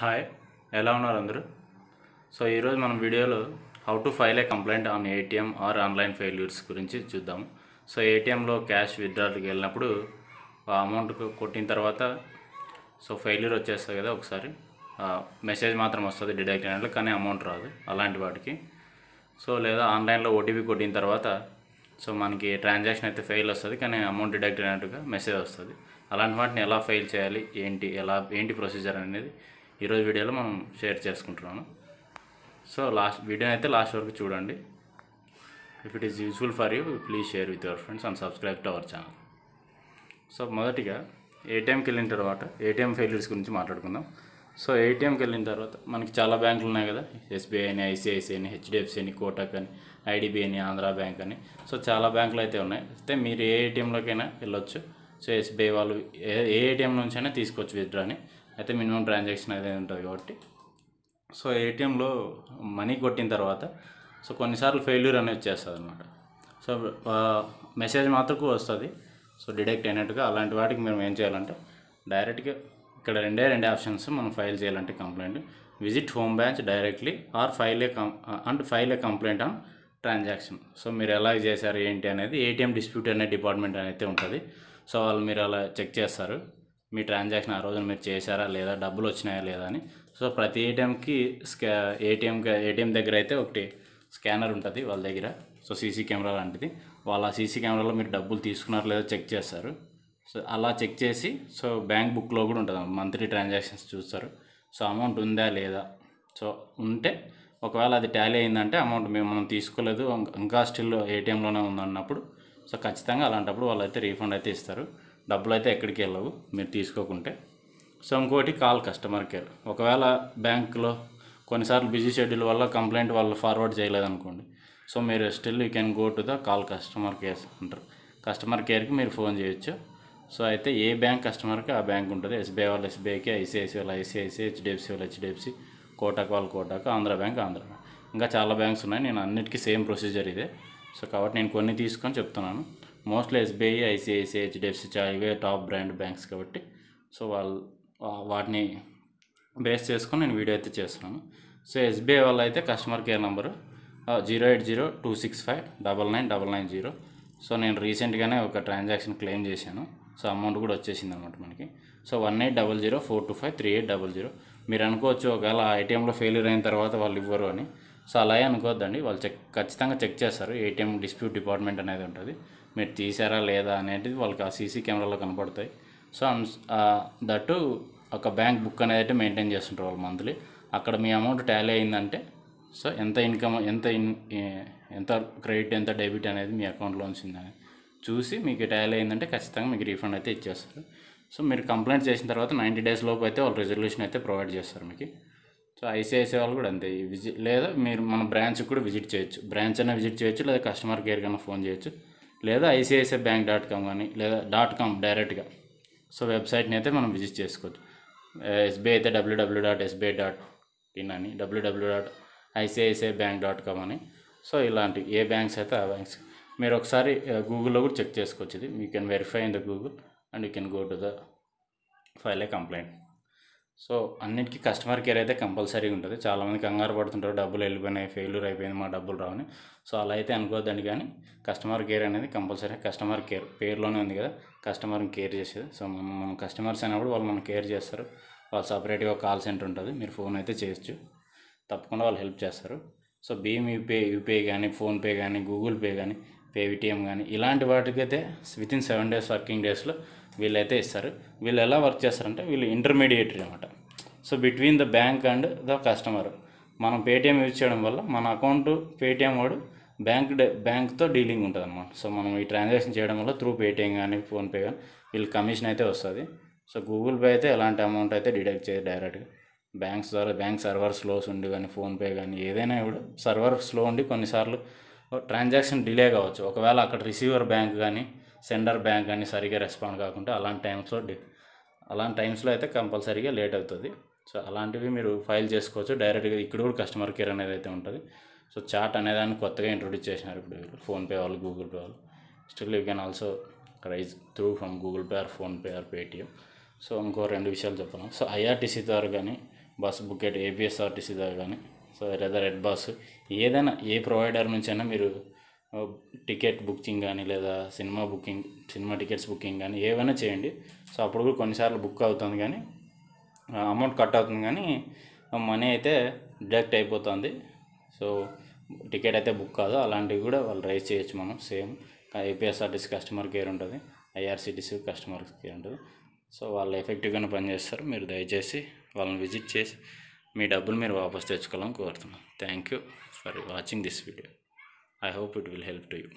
hi ఎలా ఉన్నారు అందరూ సో ఈరోజు మనం వీడియోలో how to file a complaint on ATM or online failures గురించి చూద్దాము సో ఏటీఎంలో క్యాష్ విత్డ్రాల్కి వెళ్ళినప్పుడు అమౌంట్ కొట్టిన తర్వాత సో ఫెయిల్యూర్ వచ్చేస్తుంది కదా ఒకసారి మెసేజ్ మాత్రం వస్తుంది డిడక్ట్ అయినట్లు కానీ అమౌంట్ రాదు అలాంటి వాటికి సో లేదా ఆన్లైన్లో ఓటీపీ కొట్టిన తర్వాత సో మనకి ట్రాన్సాక్షన్ అయితే ఫెయిల్ వస్తుంది కానీ అమౌంట్ డిడక్ట్ అయినట్టుగా మెసేజ్ వస్తుంది అలాంటి వాటిని ఎలా ఫెయిల్ చేయాలి ఏంటి ఎలా ఏంటి ప్రొసీజర్ అనేది ఈరోజు వీడియోలో మనం షేర్ చేసుకుంటున్నాము సో లాస్ట్ వీడియో అయితే లాస్ట్ వరకు చూడండి if it is useful for you please share with your friends and subscribe to our channel so మొదటిగా ఏటీఎంకి వెళ్ళిన తర్వాత ఏటీఎం ఫెయిల్యూర్స్ గురించి మాట్లాడుకుందాం సో ఏటీఎంకి వెళ్ళిన తర్వాత మనకి చాలా బ్యాంకులు ఉన్నాయి కదా ఎస్బీఐ అని ఐసిఐసిఐ అని హెచ్డిఎఫ్సి అని కోటక్ అని ఐడిబిఐ అని ఆంధ్ర బ్యాంక్ అని సో చాలా బ్యాంకులు అయితే ఉన్నాయి అయితే మీరు ఏ ఏటీఎంలోకైనా వెళ్ళొచ్చు సో ఎస్బీఐ వాళ్ళు ఏ ఏటీఎం నుంచి అయినా తీసుకోవచ్చు విత్డ్రాని అయితే మినిమం ట్రాన్సాక్షన్ అనేది ఉంటుంది కాబట్టి సో ఏటీఎంలో మనీ కొట్టిన తర్వాత సో కొన్నిసార్లు ఫెయిల్యూర్ అనేది వచ్చేస్తుంది అనమాట సో మెసేజ్ మాత్రకు వస్తుంది సో డిడెక్ట్ అయినట్టుగా అలాంటి వాటికి మేము ఏం చేయాలంటే డైరెక్ట్గా ఇక్కడ రెండే రెండు ఆప్షన్స్ మనం ఫైల్ చేయాలంటే complaint visit home branch directly or file a come and file a complaint on transaction so మీరు ఎలా చేశారు ఏంటి అనేది ఏటీఎం డిస్ప్యూట్ అనే డిపార్ట్మెంట్ అనేది ఉంటుంది సో వాళ్ళు మీరు అలా చెక్ చేస్తారు మీ ట్రాన్సాక్షన్ ఆ రోజున మీరు చేశారా లేదా డబ్బులు వచ్చినాయా లేదా అని సో ప్రతి ఏటీఎంకి స్కా ఏటీఎం ఏటీఎం దగ్గర అయితే ఒకటి స్కానర్ ఉంటుంది వాళ్ళ దగ్గర సో సీసీ కెమెరా లాంటిది వాళ్ళ సీసీ కెమెరాలో మీరు డబ్బులు తీసుకున్నారు లేదా చెక్ చేస్తారు సో అలా చెక్ చేసి సో బ్యాంక్ బుక్లో కూడా ఉంటుంది మంత్లీ ట్రాన్సాక్షన్స్ చూస్తారు సో అమౌంట్ ఉందా లేదా సో ఉంటే ఒకవేళ అది టాలీ అయిందంటే అమౌంట్ మేము మనం తీసుకోలేదు ఇంకా స్టిల్ ఏటీఎంలోనే ఉందన్నప్పుడు సో ఖచ్చితంగా అలాంటప్పుడు వాళ్ళు అయితే రీఫండ్ అయితే ఇస్తారు డబ్బులు అయితే ఎక్కడికి వెళ్ళవు మీరు తీసుకోకుంటే సో ఇంకోటి కాల్ కస్టమర్ కేర్ ఒకవేళ బ్యాంక్లో కొన్నిసార్లు బిజీ షెడ్యూల్ వల్ల కంప్లైంట్ వాళ్ళు ఫార్వర్డ్ చేయలేదనుకోండి సో మీరు still you can go to the call customer care అంటారు కస్టమర్ కేర్కి మీరు ఫోన్ చేయొచ్చు సో అయితే ఏ బ్యాంక్ కస్టమర్కి ఆ బ్యాంక్ ఉంటుంది ఎస్బీఐ వాళ్ళు ఎస్బీఐకి ఐసిఐసిఐ వాళ్ళు ఐసిఐసిఐ హెచ్డిఎఫ్సి వాళ్ళు హెచ్డిఎఫ్సి కోటాక్ వాళ్ళు కోటాక్ ఆంధ్ర బ్యాంక్ ఆంధ్ర బ్యాంక్ ఇంకా చాలా బ్యాంక్స్ ఉన్నాయి నేను అన్నిటికీ సేమ్ ప్రొసీజర్ ఇదే సో కాబట్టి నేను కొన్ని తీసుకొని చెప్తున్నాను మోస్ట్లీ ఎస్బీఐ ఐసిఐసిఐ హెచ్డిఎఫ్సి ఇవే టాప్ బ్రాండ్ బ్యాంక్స్ కాబట్టి సో వాళ్ళు వాటిని బేస్ చేసుకొని నేను వీడియో అయితే చేస్తున్నాను సో ఎస్బీఐ వాళ్ళు అయితే customer care number zero eight zero two six five double nine double nine zero so నేను రీసెంట్గానే ఒక ట్రాన్సాక్షన్ క్లెయిమ్ చేశాను సో అమౌంట్ కూడా వచ్చేసింది అనమాట మనకి so one eight double zero four two five three eight double zero మీరు అనుకోవచ్చు ఒకవేళ ఏటీఎంలో ఫెయిల్యూర్ అయిన తర్వాత వాళ్ళు ఇవ్వరు అని సో అలాగే అనుకోవద్దండి వాళ్ళు చెక్ ఖచ్చితంగా చెక్ చేస్తారు ఏటీఎం డిస్ప్యూట్ డిపార్ట్మెంట్ అనేది ఉంటుంది మీరు తీసారా లేదా అనేది వాళ్ళకి ఆ సీసీ కెమెరాలో కనపడతాయి సో దట్టు ఒక బ్యాంక్ బుక్ అనేది అయితే మెయింటైన్ చేస్తుంటారు వాళ్ళు మంత్లీ అక్కడ మీ అమౌంట్ టాలీ అయిందంటే సో ఎంత ఇన్కమ్ ఎంత ఇన్ ఎంత క్రెడిట్ ఎంత డెబిట్ అనేది మీ అకౌంట్లో ఉంచిందని చూసి మీకు టాలీ అయిందంటే ఖచ్చితంగా మీకు రీఫండ్ అయితే ఇచ్చేస్తారు సో మీరు కంప్లైంట్ చేసిన తర్వాత నైంటీ డేస్ లోపు అయితే వాళ్ళు రిజల్యూషన్ అయితే ప్రొవైడ్ చేస్తారు మీకు సో ఐసిఐసిఐ వాళ్ళు కూడా అంతే విజిట్ లేదా మీరు మన బ్రాంచ్కి కూడా విజిట్ చేయొచ్చు బ్రాంచ్ అయినా విజిట్ చేయొచ్చు లేదా కస్టమర్ కేర్ కన్నా ఫోన్ చేయొచ్చు లేదా ఐసిఐసిఐ బ్యాంక్ డాట్ కామ్ కానీ లేదా డాట్ కామ్ డైరెక్ట్గా సో వెబ్సైట్ని అయితే మనం విజిట్ చేసుకోవచ్చు ఎస్బీఐ అయితే WW dot SBI dot in అని WW dot ICICI bank dot com అని సో ఇలాంటి ఏ బ్యాంక్స్ అయితే ఆ బ్యాంక్స్ మీరు ఒకసారి గూగుల్లో కూడా చెక్ చేసుకోవచ్చు ఇది you can verify in the Google and you can go to the file a complaint so అన్నిటికీ కస్టమర్ కేర్ అయితే కంపల్సరీగా ఉంటుంది చాలామంది కంగారు పడుతుంటారు డబ్బులు వెళ్ళిపోయినాయి ఫెయిల్యూర్ అయిపోయింది మా డబ్బులు రావని సో అలా అయితే అనుకోవద్దండి కానీ కస్టమర్ కేర్ అనేది కంపల్సరీ కస్టమర్ కేర్ పేరులోనే ఉంది కదా కస్టమర్ని కేర్ చేసేది సో మనం మనం కస్టమర్స్ అయినప్పుడు వాళ్ళు మనం కేర్ చేస్తారు వాళ్ళు సపరేట్గా కాల్ సెంటర్ ఉంటుంది మీరు ఫోన్ అయితే చేయొచ్చు తప్పకుండా వాళ్ళు హెల్ప్ చేస్తారు సో భీమ్ యూపీఐ యూపీఐ కానీ ఫోన్పే కానీ గూగుల్ పే కానీ పేవిటిఎం కానీ ఇలాంటి వాటికైతే వితిన్ సెవెన్ డేస్ వర్కింగ్ డేస్లో వీళ్ళైతే ఇస్తారు వీళ్ళు ఎలా వర్క్ చేస్తారంటే వీళ్ళు ఇంటర్మీడియేటరీ అనమాట so between the bank and the customer మనం పేటిఎం యూజ్ చేయడం వల్ల మన అకౌంట్ పేటిఎం వాడు బ్యాంక్ బ్యాంక్తో డీలింగ్ ఉంటుంది అనమాట సో మనం ఈ ట్రాన్సాక్షన్ చేయడం వల్ల త్రూ పేటిఎం కానీ ఫోన్పే కానీ వీళ్ళు కమిషన్ అయితే వస్తుంది సో గూగుల్ పే అయితే ఎలాంటి అమౌంట్ అయితే డిడక్ట్ చేయదు డైరెక్ట్గా బ్యాంక్స్ ద్వారా బ్యాంక్ సర్వర్ స్లోస్ ఉండి కానీ ఫోన్పే కానీ ఏదైనా కూడా సర్వర్ స్లో ఉండి కొన్నిసార్లు ట్రాన్సాక్షన్ డిలే కావచ్చు ఒకవేళ అక్కడ రిసీవర్ బ్యాంక్ కానీ సెండర్ బ్యాంక్ కానీ సరిగా రెస్పాండ్ కాకుండా అలాంటి టైమ్స్లో అలాంటి టైమ్స్లో అయితే కంపల్సరీగా లేట్ అవుతుంది సో అలాంటివి మీరు ఫైల్ చేసుకోవచ్చు డైరెక్ట్గా ఇక్కడ కూడా కస్టమర్ కేర్ అనేది అయితే ఉంటుంది సో చాట్ అనేదాన్ని కొత్తగా ఇంట్రొడ్యూస్ చేసినారు ఇప్పుడు ఫోన్పే వాళ్ళు గూగుల్ పే వాళ్ళు still you can also raise through from Google Pay or PhonePe or Paytm so ఇంకో రెండు విషయాలు చెప్పాను సో ఐఆర్టీసీ ద్వారా కానీ బస్సు బుకెట్ ఏబిఎస్ఆర్టీసీ ద్వారా కానీ సో లేదా రెడ్ బాస్ ఏదైనా ఏ ప్రొవైడర్ నుంచైనా మీరు టికెట్ బుకింగ్ కానీ లేదా cinema booking cinema tickets booking కానీ ఏవైనా చేయండి సో అప్పుడు కూడా కొన్నిసార్లు బుక్ అవుతుంది కానీ అమౌంట్ కట్ అవుతుంది కానీ మనీ అయితే డిడక్ట్ అయిపోతుంది సో టికెట్ అయితే బుక్ కాదు అలాంటివి కూడా వాళ్ళు రైజ్ చేయొచ్చు మనం సేమ్ ఏపీఎస్ఆర్టీసీ కస్టమర్ కేర్ ఉంటుంది ఐఆర్సిటీసీ కస్టమర్ కేర్ ఉంటుంది సో వాళ్ళు ఎఫెక్టివ్గానే పనిచేస్తారు మీరు దయచేసి వాళ్ళని విజిట్ చేసి మీ డబ్బులు మీరు వాపస్ తెచ్చుకోవాలని కోరుతున్నాం thank you for watching this video I hope it will help to you